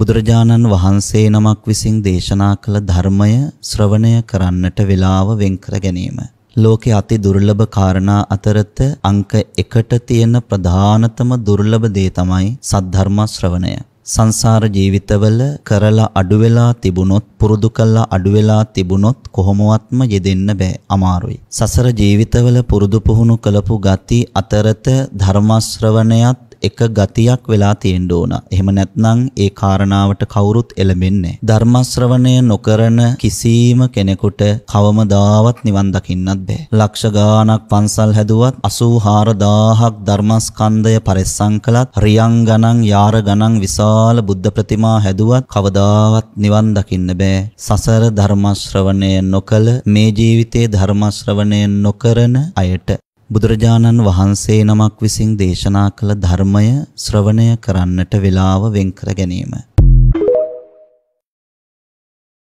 බුදුරජාණන් වහන්සේ නමක් විසින් දේශනා කළ ධර්මය ශ්‍රවණය කරන්නට වෙලාව වෙන්කර ගැනීම. ලෝකයේ අති දුර්ලභ කාරණා අතරත අංක 1ට තියෙන ප්‍රධානතම දුර්ලභ දේ තමයි සද්ධර්ම ශ්‍රවණය. සංසාර ජීවිතවල කරලා අඩු වෙලා තිබුණොත් පුරුදු කළා අඩු වෙලා තිබුණොත් කොහොමවත්ම යෙදෙන්න බෑ අමාරුයි. සසර ජීවිතවල පුරුදු පුහුණු කළපු ගති අතරත ධර්ම ශ්‍රවණයත් එක ගතියක් වෙලා තියෙන්න ඕන. එහෙම නැත්නම් ඒ කාරණාවට කවුරුත් එළඹෙන්නේ ධර්ම ශ්‍රවණය නොකරන කිසිම කෙනෙකුට කවමදාවත් නිවන් දකින්නත් බෑ. ලක්ෂ ගාණක් පන්සල් හැදුවත් 84000ක් ධර්මස්කන්ධය පරිස්සම් කළත් රියන් ගණන් යාර ගණන් විශාල බුද්ධ ප්‍රතිමා හැදුවත් කවදාවත් නිවන් දකින්න බෑ. සසර ධර්ම ශ්‍රවණය නොකල මේ ජීවිතයේ ධර්ම ශ්‍රවණය නොකරන අයට බුදුරජාණන් වහන්සේ නමක් විසින් දේශනා කළ ධර්මය ශ්‍රවණය කරන්නට වේලාව වෙන් කර ගැනීම